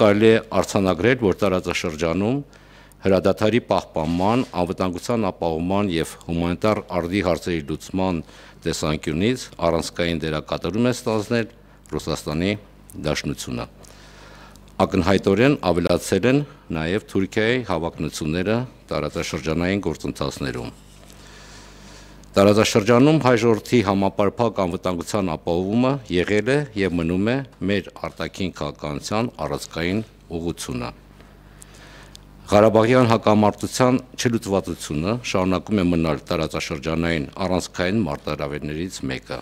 կարելի է արցանագրել, որ տարածաշրջանում հրադադարի պահպանման, անվտանգության ապահովման եւ հումանիտար արդի հարցերի լուծման տեսանկյունից առանցքային դերակատարում է ստանձնել Ռուսաստանի Դաշնությունը։ Ակնհայտորեն ավելացել են նաև Թուրքիայի հավակնությունները տարածաշրջանային գործընթացներում։ Տարածաշրջանում հայ ժողովրդի համապարփակ անվտանգության ապահովումը եղել է եւ մնում է մեր արտաքին քաղաքականության առանցքային ուղղությունը։ Ղարաբաղյան հակամարտության չլուծվածությունը շարունակում է մնալ տարածաշրջանային առանցքային մարտահրավերներից մեկը։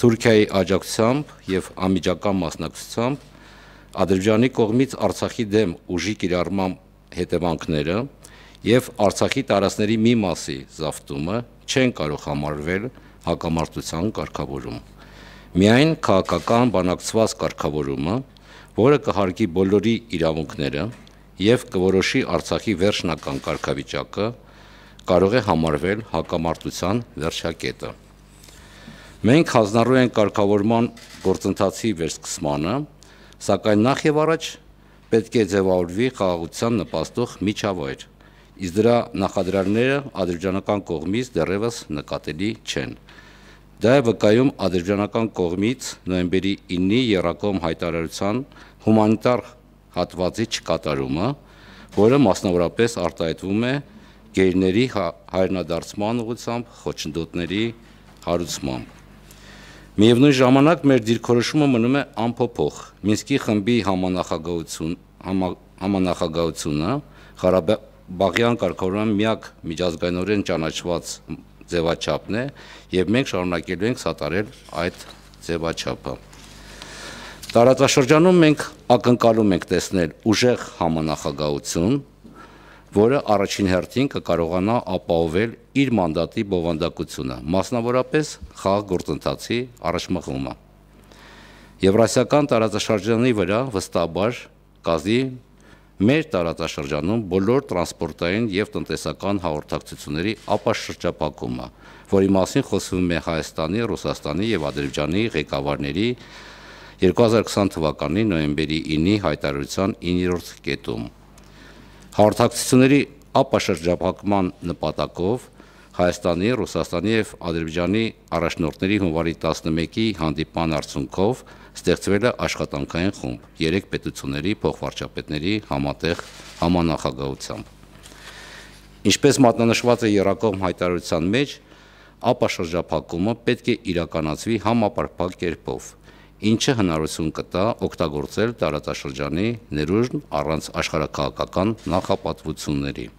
Թուրքիայի աջակցությամբ եւ ամիջական մասնակցությամբ Ադրբեջանի կողմից Արցախի դեմ ուժի կիրառման հետևանքները եւ Արցախի տարածքների մի մասի զավթումը չեն կարող համարվել հակամարտության կարգավորում։ Միայն քաղաքական բանակցված կարգավորումը, որը կհարգի բոլորի իրավունքները եւ կորոշի Արցախի վերջնական կարգավիճակը, կարող է համարվել հակամարտության վերջակետը։ Մենք հանձնարարում ենք կարգավորման գործընթացի վերսկսմանը, սակայն նախ եւ առաջ պետք է ձևավորվի խաղաղության նպաստող միջավայր, իսկ դրա նախադրյալները ադրբեջանական կողմից դեռևս նկատելի չեն։ Դա է վկայում ադրբեջանական կողմից նոյեմբերի 9-ի Երակոմ հայտարարության հումանիտար հատվածի չկատարումը, որը մասնավորապես արտահայտվում է գերների հա-, հայրենադարձման ուղղությամբ խոչընդոտների հարուցմամբ։ Միևնույն ժամանակ մեր դիրքորոշումը մնում է անփոփոխ։ Մինսկի խմբի համանախագահություն համանախագահությունը Բաղյան կարգավորման միակ միջազգայինորեն ճանաչված ձևաչափն է եւ մենք շարունակելու ենք սատարել այդ ձևաչափը։ Տարածաշրջանում մենք ակնկալում ենք տեսնել ուժեղ համանախագահություն, որը առաջին հերթին կկարողանա ապահովել իր մանդատի բովանդակությունը, մասնավորապես խաղ գործընթացի առաջմղումը։ Եվրասիական տարածաշրջանի վրա վստահաբար կազդի մեր տարածաշրջանում բոլոր տրանսպորտային եւ տնտեսական հաղորդակցությունների ապաշրջապակումը, որի մասին խոսվում է Հայաստանի, Ռուսաստանի եւ Ադրբեջանի ղեկավարների 2020 թվականի նոյեմբերի 9-ի հայտարարության 9-րդ կետում։ Հաղորդակցությունների ապաշրջապակման նպատակով Հայաստանի, Ռուսաստանի եւ Ադրբեջանի առաջնորդների հունվարի 11-ի հանդիպան արդյունքով ստեղծվել է աշխատանքային խումբ 3 պետությունների փոխվարչապետների համատեղ համանախագահությամբ։ Ինչպես մատնանշված է Երակողմ հայտարարության մեջ, ապա շրջափակումը պետք է իրականացվի համապարփակ կերպով, ինչը հնարություն կտա օգտագործել տարածաշրջանի ներուժն առանց աշխարհակահաղական նախապատվությունների։